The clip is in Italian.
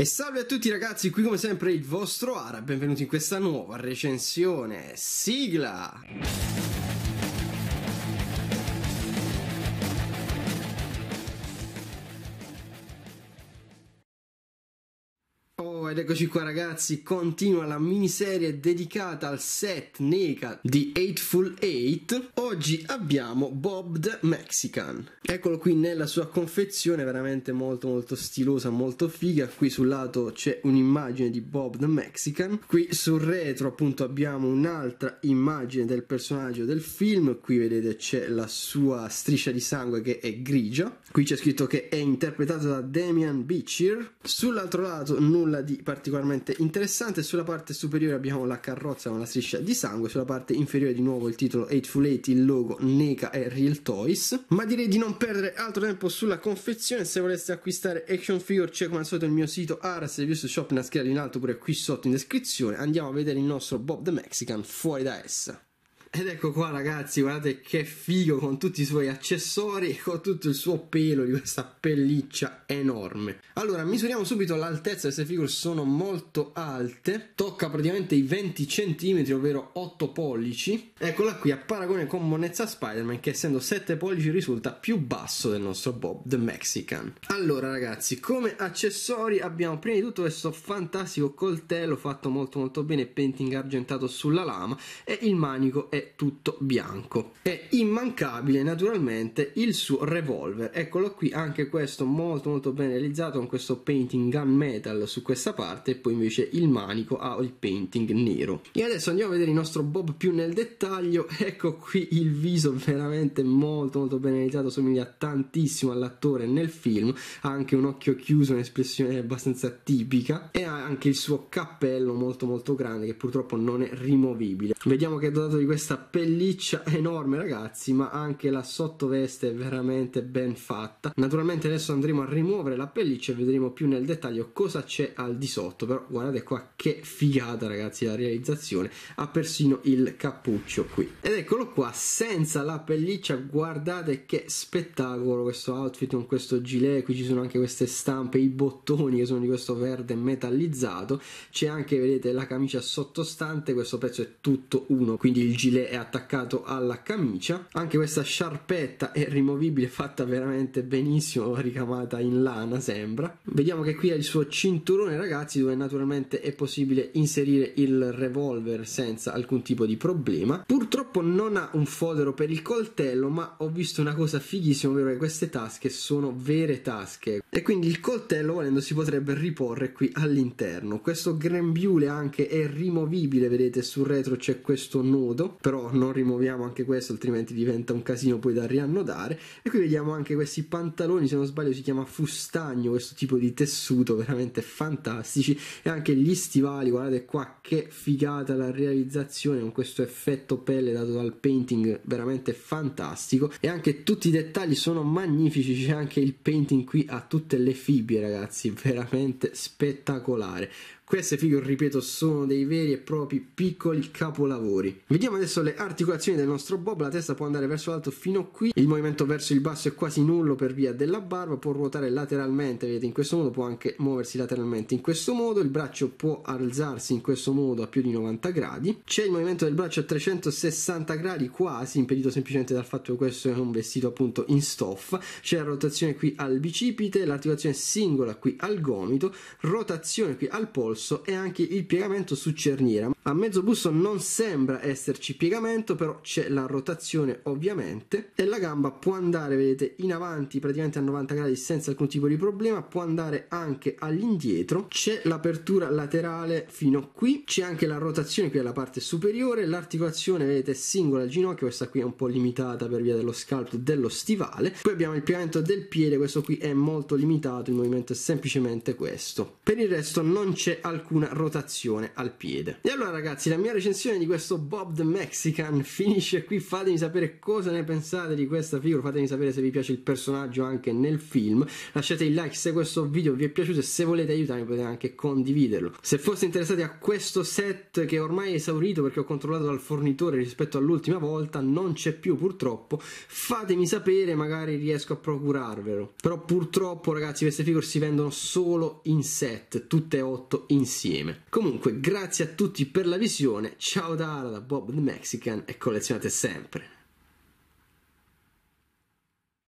E salve a tutti ragazzi, qui come sempre il vostro Ara, benvenuti in questa nuova recensione. Sigla! ed eccoci qua ragazzi, continua la miniserie dedicata al set NECA di Eightful Eight. Oggi abbiamo Bob the Mexican. Eccolo qui nella sua confezione, veramente molto molto stilosa, molto figa. Qui sul lato c'è un'immagine di Bob the Mexican. Qui sul retro appunto abbiamo un'altra immagine del personaggio del film. Qui vedete c'è la sua striscia di sangue che è grigia. Qui c'è scritto che è interpretata da Damian Beecher. Sull'altro lato nulla di particolarmente interessante. Sulla parte superiore abbiamo la carrozza con la striscia di sangue, sulla parte inferiore di nuovo il titolo Eightful Eight, il logo NECA e Real Toys. Ma direi di non perdere altro tempo sulla confezione. Se voleste acquistare action figure c'è come al solito il mio sito Aras e Views Shop, nella scheda in alto pure qui sotto in descrizione. Andiamo a vedere il nostro Bob the Mexican fuori da essa. Ed ecco qua ragazzi, guardate che figo con tutti i suoi accessori e con tutto il suo pelo di questa pelliccia enorme. Allora, misuriamo subito l'altezza, queste figure sono molto alte, tocca praticamente i 20 cm, ovvero 8 pollici. Eccola qui a paragone con Monezza Spider-Man che essendo 7 pollici risulta più basso del nostro Bob the Mexican. Allora ragazzi, come accessori abbiamo prima di tutto questo fantastico coltello fatto molto molto bene, painting argentato sulla lama e il manico è tutto bianco. E immancabile naturalmente il suo revolver, eccolo qui, anche questo molto molto ben realizzato con questo painting gun metal su questa parte e poi invece il manico ha il painting nero. E adesso andiamo a vedere il nostro Bob più nel dettaglio, ecco qui il viso veramente molto molto ben realizzato, somiglia tantissimo all'attore nel film, ha anche un occhio chiuso, un'espressione abbastanza tipica e ha anche il suo cappello molto molto grande che purtroppo non è rimovibile. Vediamo che è dotato di questa questa pelliccia enorme ragazzi ma anche la sottoveste è veramente ben fatta naturalmente adesso andremo a rimuovere la pelliccia e vedremo più nel dettaglio cosa c'è al di sotto però guardate qua che figata ragazzi la realizzazione ha persino il cappuccio qui ed eccolo qua senza la pelliccia guardate che spettacolo questo outfit con questo gilet qui ci sono anche queste stampe i bottoni che sono di questo verde metallizzato c'è anche vedete la camicia sottostante questo pezzo è tutto uno quindi il gilet stile è attaccato alla camicia anche questa sciarpetta è rimovibile fatta veramente benissimo ricamata in lana sembra vediamo che qui ha il suo cinturone ragazzi dove naturalmente è possibile inserire il revolver senza alcun tipo di problema purtroppo non ha un fodero per il coltello ma ho visto una cosa fighissima ovvero che queste tasche sono vere tasche e quindi il coltello volendo si potrebbe riporre qui all'interno questo grembiule anche è rimovibile vedete sul retro c'è questo nodo però non rimuoviamo anche questo altrimenti diventa un casino poi da riannodare e qui vediamo anche questi pantaloni se non sbaglio si chiama fustagno questo tipo di tessuto veramente fantastici e anche gli stivali guardate qua che figata la realizzazione con questo effetto pelle dato dal painting veramente fantastico e anche tutti i dettagli sono magnifici c'è anche il painting qui a tutte le fibbie ragazzi veramente spettacolare queste figure, ripeto, sono dei veri e propri piccoli capolavori. Vediamo adesso le articolazioni del nostro Bob, la testa può andare verso l'alto fino a qui, il movimento verso il basso è quasi nullo per via della barba, può ruotare lateralmente, vedete in questo modo, può anche muoversi lateralmente in questo modo, il braccio può alzarsi in questo modo a più di 90 gradi, c'è il movimento del braccio a 360 gradi quasi, impedito semplicemente dal fatto che questo è un vestito appunto in stoffa, c'è la rotazione qui al bicipite, l'articolazione singola qui al gomito, rotazione qui al polso, dorso e anche il piegamento su cerniera. A mezzo busto non sembra esserci piegamento, però c'è la rotazione ovviamente e la gamba può andare, vedete, in avanti praticamente a 90 gradi senza alcun tipo di problema, può andare anche all'indietro, c'è l'apertura laterale fino qui, c'è anche la rotazione qui alla parte superiore, l'articolazione vedete singola al ginocchio, questa qui è un po' limitata per via dello scalp dello stivale, poi abbiamo il piegamento del piede, questo qui è molto limitato, il movimento è semplicemente questo. Per il resto non c'è alcuna rotazione al piede. E allora ragazzi, la mia recensione di questo Bob the Mexican finisce qui, fatemi sapere cosa ne pensate di questa figura, fatemi sapere se vi piace il personaggio anche nel film, lasciate il like se questo video vi è piaciuto e se volete aiutarmi potete anche condividerlo. Se foste interessati a questo set che ormai è esaurito perché ho controllato dal fornitore rispetto all'ultima volta, non c'è più purtroppo, fatemi sapere, magari riesco a procurarvelo. Però purtroppo ragazzi queste figure si vendono solo in set, tutte 8 insieme. Comunque, grazie a tutti per la visione. Ciao da Ala da Bob the Mexican e collezionate sempre.